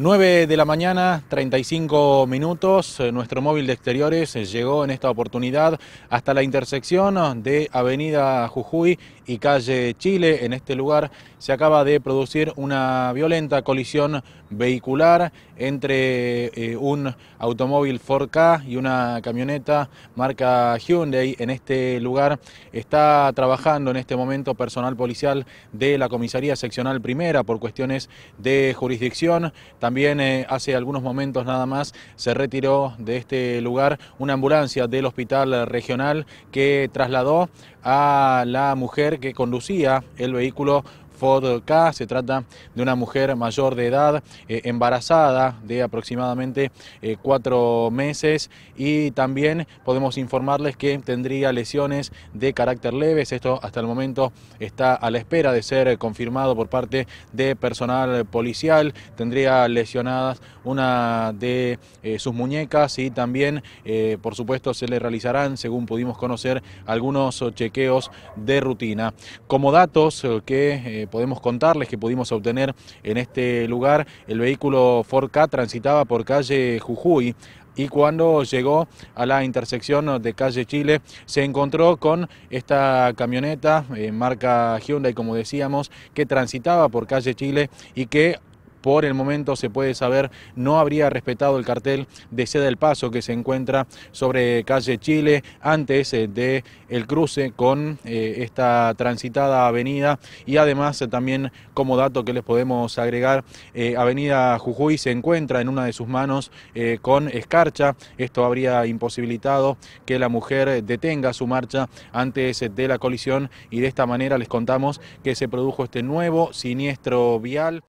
9 de la mañana, 35 minutos, eh, nuestro móvil de exteriores eh, llegó en esta oportunidad hasta la intersección eh, de Avenida Jujuy y Calle Chile. En este lugar se acaba de producir una violenta colisión vehicular entre un automóvil 4K y una camioneta marca Hyundai. En este lugar está trabajando en este momento personal policial de la Comisaría Seccional Primera por cuestiones de jurisdicción. También eh, hace algunos momentos nada más se retiró de este lugar una ambulancia del hospital regional que trasladó a la mujer que conducía el vehículo Ford Se trata de una mujer mayor de edad, eh, embarazada de aproximadamente eh, cuatro meses y también podemos informarles que tendría lesiones de carácter leves. Esto hasta el momento está a la espera de ser confirmado por parte de personal policial. Tendría lesionadas una de eh, sus muñecas y también, por supuesto, se le realizarán, según pudimos conocer, algunos chequeos de rutina. Como datos que podemos contarles que pudimos obtener en este lugar, el vehículo Ford K transitaba por calle Jujuy y cuando llegó a la intersección de calle Chile se encontró con esta camioneta en eh, marca Hyundai, como decíamos, que transitaba por calle Chile y que por el momento se puede saber, no habría respetado el cartel de Seda del Paso que se encuentra sobre calle Chile antes eh, de el cruce con eh, esta transitada avenida y además eh, también como dato que les podemos agregar, Avenida Jujuy se encuentra en una de sus manos con escarcha, esto habría imposibilitado que la mujer detenga su marcha antes de la colisión y de esta manera les contamos que se produjo este nuevo siniestro vial.